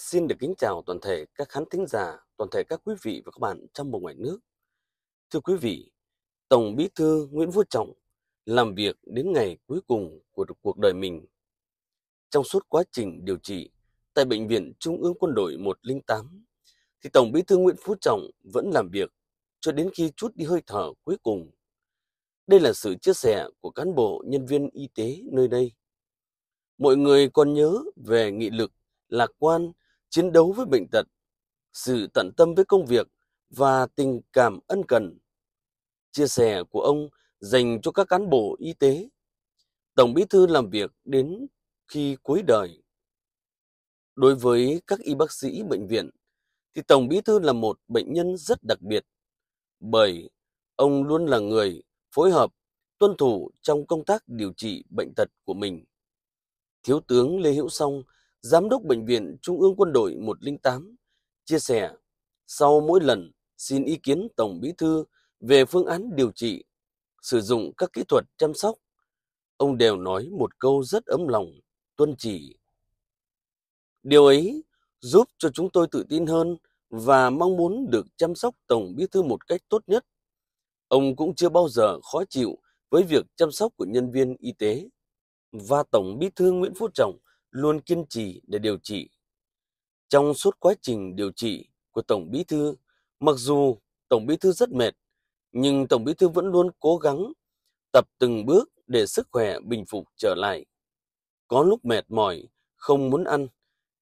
Xin được kính chào toàn thể các khán thính giả, toàn thể các quý vị và các bạn trong và ngoài nước. Thưa quý vị, Tổng Bí thư Nguyễn Phú Trọng làm việc đến ngày cuối cùng của cuộc đời mình. Trong suốt quá trình điều trị tại Bệnh viện Trung ương Quân đội 108, thì Tổng Bí thư Nguyễn Phú Trọng vẫn làm việc cho đến khi chút đi hơi thở cuối cùng. Đây là sự chia sẻ của cán bộ nhân viên y tế nơi đây. Mọi người còn nhớ về nghị lực, lạc quan chiến đấu với bệnh tật, sự tận tâm với công việc và tình cảm ân cần. Chia sẻ của ông dành cho các cán bộ y tế. Tổng bí thư làm việc đến khi cuối đời. Đối với các y bác sĩ bệnh viện, thì Tổng bí thư là một bệnh nhân rất đặc biệt, bởi ông luôn là người phối hợp, tuân thủ trong công tác điều trị bệnh tật của mình. Thiếu tướng Lê Hữu Song Giám đốc Bệnh viện Trung ương Quân đội 108, chia sẻ sau mỗi lần xin ý kiến Tổng Bí Thư về phương án điều trị, sử dụng các kỹ thuật chăm sóc, ông đều nói một câu rất ấm lòng, tuân chỉ. Điều ấy giúp cho chúng tôi tự tin hơn và mong muốn được chăm sóc Tổng Bí Thư một cách tốt nhất. Ông cũng chưa bao giờ khó chịu với việc chăm sóc của nhân viên y tế. Và Tổng Bí Thư Nguyễn Phú Trọng luôn kiên trì để điều trị. Trong suốt quá trình điều trị của Tổng Bí Thư, mặc dù Tổng Bí Thư rất mệt, nhưng Tổng Bí Thư vẫn luôn cố gắng tập từng bước để sức khỏe bình phục trở lại. Có lúc mệt mỏi, không muốn ăn,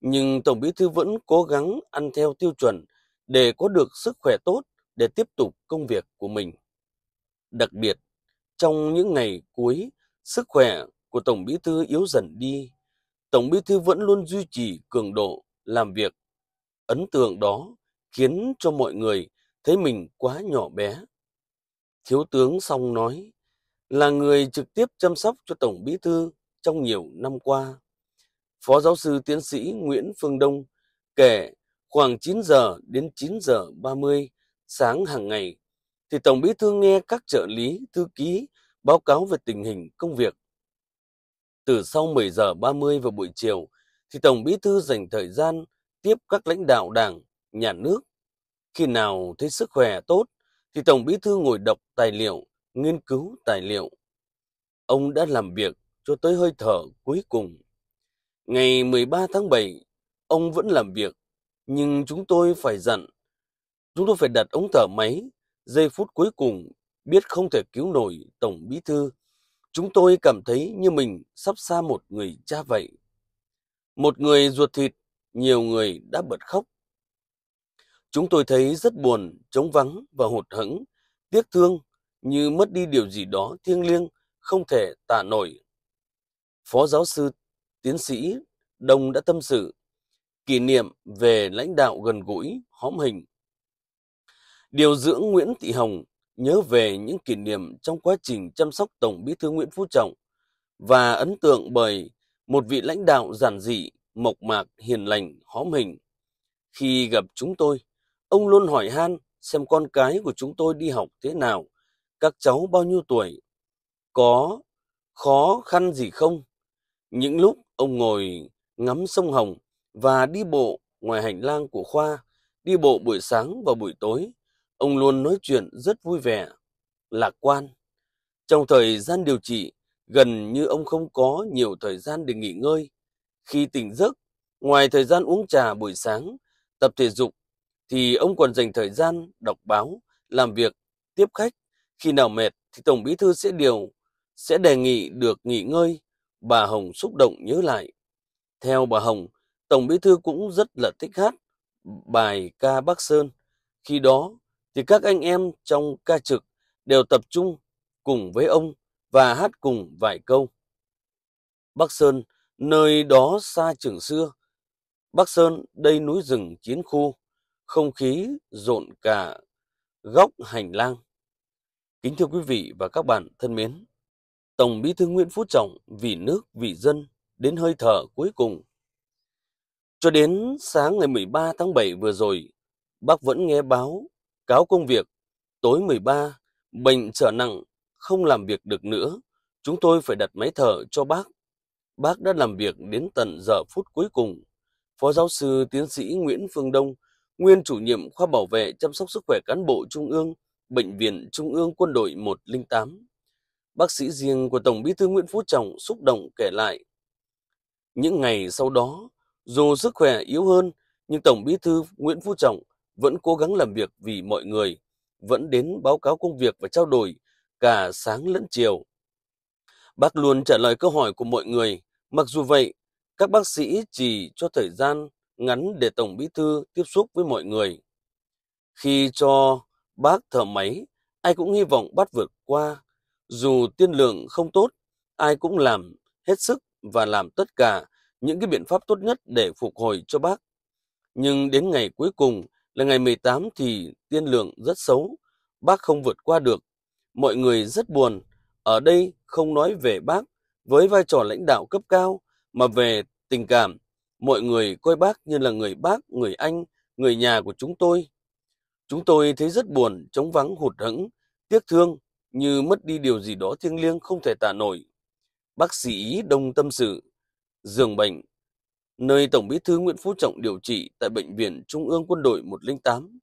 nhưng Tổng Bí Thư vẫn cố gắng ăn theo tiêu chuẩn để có được sức khỏe tốt để tiếp tục công việc của mình. Đặc biệt, trong những ngày cuối, sức khỏe của Tổng Bí Thư yếu dần đi. Tổng Bí thư vẫn luôn duy trì cường độ làm việc. Ấn tượng đó khiến cho mọi người thấy mình quá nhỏ bé. Thiếu tướng Song nói, là người trực tiếp chăm sóc cho Tổng Bí thư trong nhiều năm qua. Phó giáo sư tiến sĩ Nguyễn Phương Đông kể khoảng 9 giờ đến 9 giờ 30 sáng hàng ngày thì Tổng Bí thư nghe các trợ lý, thư ký báo cáo về tình hình công việc từ sau 10 giờ 30 vào buổi chiều, thì Tổng Bí Thư dành thời gian tiếp các lãnh đạo đảng, nhà nước. Khi nào thấy sức khỏe tốt, thì Tổng Bí Thư ngồi đọc tài liệu, nghiên cứu tài liệu. Ông đã làm việc cho tới hơi thở cuối cùng. Ngày 13 tháng 7, ông vẫn làm việc, nhưng chúng tôi phải dặn. Chúng tôi phải đặt ống thở máy, giây phút cuối cùng, biết không thể cứu nổi Tổng Bí Thư Chúng tôi cảm thấy như mình sắp xa một người cha vậy. Một người ruột thịt, nhiều người đã bật khóc. Chúng tôi thấy rất buồn, trống vắng và hụt hẫng, tiếc thương như mất đi điều gì đó thiêng liêng, không thể tả nổi. Phó giáo sư, tiến sĩ Đông đã tâm sự, kỷ niệm về lãnh đạo gần gũi, hóm hình. Điều dưỡng Nguyễn Thị Hồng nhớ về những kỷ niệm trong quá trình chăm sóc Tổng bí thư Nguyễn Phú Trọng và ấn tượng bởi một vị lãnh đạo giản dị, mộc mạc, hiền lành, hóm hình. Khi gặp chúng tôi, ông luôn hỏi han xem con cái của chúng tôi đi học thế nào, các cháu bao nhiêu tuổi, có khó khăn gì không. Những lúc ông ngồi ngắm sông Hồng và đi bộ ngoài hành lang của khoa, đi bộ buổi sáng và buổi tối, Ông luôn nói chuyện rất vui vẻ, lạc quan. Trong thời gian điều trị, gần như ông không có nhiều thời gian để nghỉ ngơi. Khi tỉnh giấc, ngoài thời gian uống trà buổi sáng, tập thể dục, thì ông còn dành thời gian đọc báo, làm việc, tiếp khách. Khi nào mệt thì Tổng Bí Thư sẽ điều, sẽ đề nghị được nghỉ ngơi. Bà Hồng xúc động nhớ lại. Theo bà Hồng, Tổng Bí Thư cũng rất là thích hát bài ca Bắc Sơn. Khi đó, thì các anh em trong ca trực đều tập trung cùng với ông và hát cùng vài câu. Bắc Sơn, nơi đó xa trường xưa. Bắc Sơn, đây núi rừng chiến khu, không khí rộn cả góc hành lang. Kính thưa quý vị và các bạn thân mến, Tổng Bí thư Nguyễn Phú Trọng vì nước, vì dân đến hơi thở cuối cùng. Cho đến sáng ngày 13 tháng 7 vừa rồi, bác vẫn nghe báo cáo công việc. Tối 13, bệnh trở nặng, không làm việc được nữa. Chúng tôi phải đặt máy thở cho bác. Bác đã làm việc đến tận giờ phút cuối cùng. Phó giáo sư tiến sĩ Nguyễn Phương Đông, nguyên chủ nhiệm khoa bảo vệ chăm sóc sức khỏe cán bộ Trung ương, Bệnh viện Trung ương Quân đội 108. Bác sĩ riêng của Tổng bí thư Nguyễn Phú Trọng xúc động kể lại. Những ngày sau đó, dù sức khỏe yếu hơn, nhưng Tổng bí thư Nguyễn Phú Trọng vẫn cố gắng làm việc vì mọi người, vẫn đến báo cáo công việc và trao đổi cả sáng lẫn chiều. Bác luôn trả lời câu hỏi của mọi người. Mặc dù vậy, các bác sĩ chỉ cho thời gian ngắn để Tổng Bí Thư tiếp xúc với mọi người. Khi cho bác thở máy, ai cũng hy vọng bác vượt qua. Dù tiên lượng không tốt, ai cũng làm hết sức và làm tất cả những cái biện pháp tốt nhất để phục hồi cho bác. Nhưng đến ngày cuối cùng, là ngày 18 thì tiên lượng rất xấu, bác không vượt qua được. Mọi người rất buồn, ở đây không nói về bác với vai trò lãnh đạo cấp cao, mà về tình cảm. Mọi người coi bác như là người bác, người anh, người nhà của chúng tôi. Chúng tôi thấy rất buồn, trống vắng hụt hẫng, tiếc thương, như mất đi điều gì đó thiêng liêng không thể tả nổi. Bác sĩ đông tâm sự, giường bệnh nơi Tổng bí thư Nguyễn Phú Trọng điều trị tại Bệnh viện Trung ương Quân đội 108.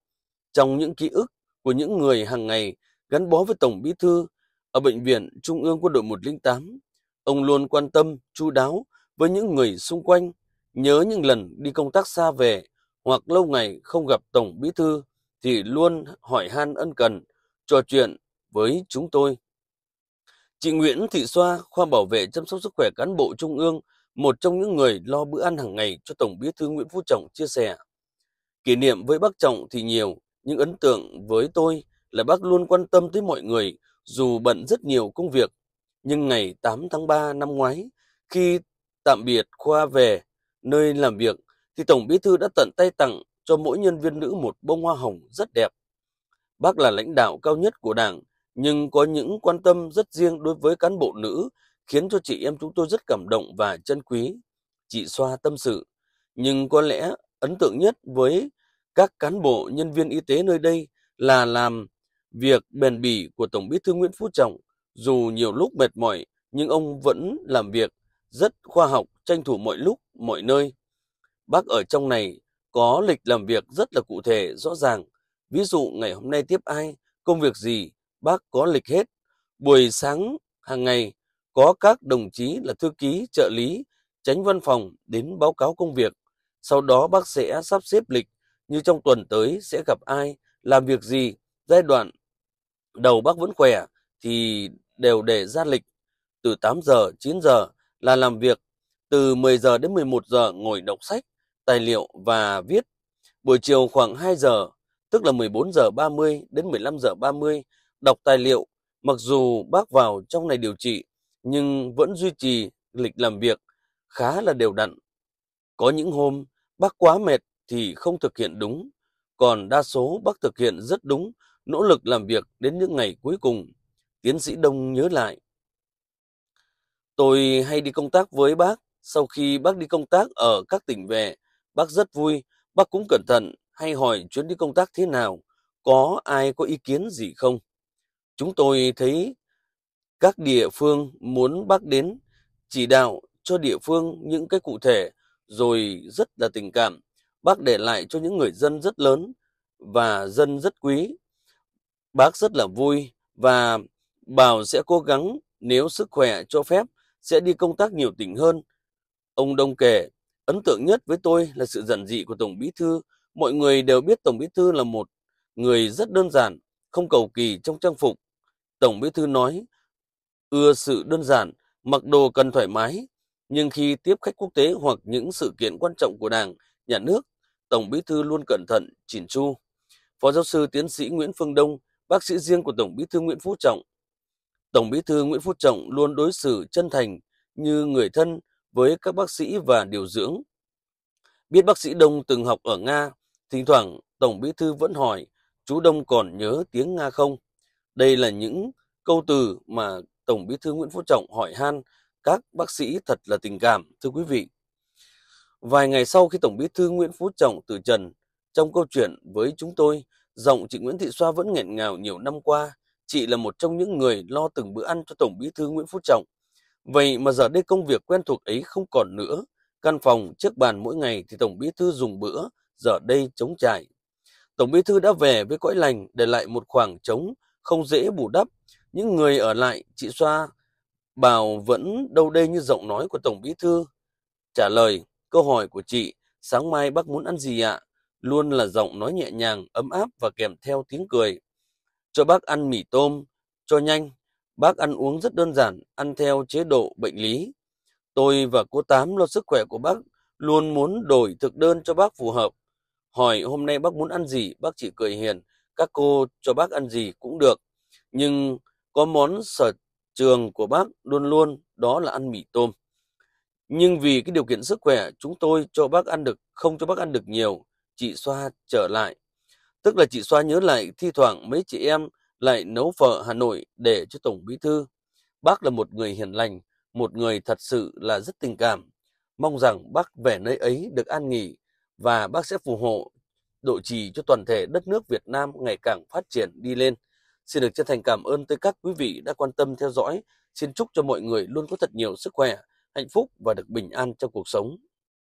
Trong những ký ức của những người hàng ngày gắn bó với Tổng bí thư ở Bệnh viện Trung ương Quân đội 108, ông luôn quan tâm, chú đáo với những người xung quanh, nhớ những lần đi công tác xa về hoặc lâu ngày không gặp Tổng bí thư thì luôn hỏi han ân cần, trò chuyện với chúng tôi. Chị Nguyễn Thị Xoa, khoa bảo vệ chăm sóc sức khỏe cán bộ Trung ương, một trong những người lo bữa ăn hàng ngày cho Tổng bí thư Nguyễn Phú Trọng chia sẻ. Kỷ niệm với bác Trọng thì nhiều, nhưng ấn tượng với tôi là bác luôn quan tâm tới mọi người, dù bận rất nhiều công việc. Nhưng ngày 8 tháng 3 năm ngoái, khi tạm biệt khoa về nơi làm việc, thì Tổng bí thư đã tận tay tặng cho mỗi nhân viên nữ một bông hoa hồng rất đẹp. Bác là lãnh đạo cao nhất của Đảng, nhưng có những quan tâm rất riêng đối với cán bộ nữ khiến cho chị em chúng tôi rất cảm động và chân quý. Chị Xoa tâm sự, nhưng có lẽ ấn tượng nhất với các cán bộ nhân viên y tế nơi đây là làm việc bền bỉ của Tổng bí thư Nguyễn Phú Trọng. Dù nhiều lúc mệt mỏi, nhưng ông vẫn làm việc rất khoa học, tranh thủ mọi lúc, mọi nơi. Bác ở trong này có lịch làm việc rất là cụ thể, rõ ràng. Ví dụ ngày hôm nay tiếp ai, công việc gì, bác có lịch hết. Buổi sáng hàng ngày, có các đồng chí là thư ký, trợ lý, tránh văn phòng đến báo cáo công việc. Sau đó bác sẽ sắp xếp lịch như trong tuần tới sẽ gặp ai, làm việc gì, giai đoạn đầu bác vẫn khỏe thì đều để ra lịch. Từ 8 giờ, 9 giờ là làm việc, từ 10 giờ đến 11 giờ ngồi đọc sách, tài liệu và viết. Buổi chiều khoảng 2 giờ, tức là 14 giờ 30 đến 15 giờ 30, đọc tài liệu, mặc dù bác vào trong này điều trị nhưng vẫn duy trì lịch làm việc khá là đều đặn. Có những hôm bác quá mệt thì không thực hiện đúng, còn đa số bác thực hiện rất đúng, nỗ lực làm việc đến những ngày cuối cùng. Tiến sĩ Đông nhớ lại. Tôi hay đi công tác với bác, sau khi bác đi công tác ở các tỉnh về, bác rất vui, bác cũng cẩn thận, hay hỏi chuyến đi công tác thế nào, có ai có ý kiến gì không. Chúng tôi thấy các địa phương muốn bác đến chỉ đạo cho địa phương những cái cụ thể rồi rất là tình cảm. Bác để lại cho những người dân rất lớn và dân rất quý. Bác rất là vui và bảo sẽ cố gắng nếu sức khỏe cho phép sẽ đi công tác nhiều tỉnh hơn. Ông Đông kể, ấn tượng nhất với tôi là sự giản dị của Tổng Bí Thư. Mọi người đều biết Tổng Bí Thư là một người rất đơn giản, không cầu kỳ trong trang phục. Tổng Bí Thư nói, ưa sự đơn giản, mặc đồ cần thoải mái. Nhưng khi tiếp khách quốc tế hoặc những sự kiện quan trọng của Đảng, nhà nước, Tổng Bí thư luôn cẩn thận, chỉn chu. Phó giáo sư tiến sĩ Nguyễn Phương Đông, bác sĩ riêng của Tổng Bí thư Nguyễn Phú Trọng. Tổng Bí thư Nguyễn Phú Trọng luôn đối xử chân thành như người thân với các bác sĩ và điều dưỡng. Biết bác sĩ Đông từng học ở Nga, thỉnh thoảng Tổng Bí thư vẫn hỏi, chú Đông còn nhớ tiếng Nga không? Đây là những câu từ mà Tổng Bí thư Nguyễn Phú Trọng hỏi han các bác sĩ thật là tình cảm, thưa quý vị. Vài ngày sau khi Tổng Bí thư Nguyễn Phú Trọng từ trần, trong câu chuyện với chúng tôi, giọng chị Nguyễn Thị Xoa vẫn nghẹn ngào nhiều năm qua. Chị là một trong những người lo từng bữa ăn cho Tổng Bí thư Nguyễn Phú Trọng. Vậy mà giờ đây công việc quen thuộc ấy không còn nữa. Căn phòng, chiếc bàn mỗi ngày thì Tổng Bí thư dùng bữa, giờ đây trống trải. Tổng Bí thư đã về với cõi lành để lại một khoảng trống không dễ bù đắp những người ở lại, chị Xoa bảo vẫn đâu đây như giọng nói của Tổng Bí Thư. Trả lời câu hỏi của chị, sáng mai bác muốn ăn gì ạ? Luôn là giọng nói nhẹ nhàng, ấm áp và kèm theo tiếng cười. Cho bác ăn mì tôm, cho nhanh. Bác ăn uống rất đơn giản, ăn theo chế độ bệnh lý. Tôi và cô Tám lo sức khỏe của bác, luôn muốn đổi thực đơn cho bác phù hợp. Hỏi hôm nay bác muốn ăn gì, bác chỉ cười hiền. Các cô cho bác ăn gì cũng được. Nhưng có món sở trường của bác luôn luôn đó là ăn mì tôm. Nhưng vì cái điều kiện sức khỏe, chúng tôi cho bác ăn được, không cho bác ăn được nhiều. Chị Xoa trở lại. Tức là chị Xoa nhớ lại thi thoảng mấy chị em lại nấu phở Hà Nội để cho Tổng Bí Thư. Bác là một người hiền lành, một người thật sự là rất tình cảm. Mong rằng bác về nơi ấy được an nghỉ và bác sẽ phù hộ, độ trì cho toàn thể đất nước Việt Nam ngày càng phát triển đi lên. Xin được chân thành cảm ơn tới các quý vị đã quan tâm theo dõi. Xin chúc cho mọi người luôn có thật nhiều sức khỏe, hạnh phúc và được bình an trong cuộc sống.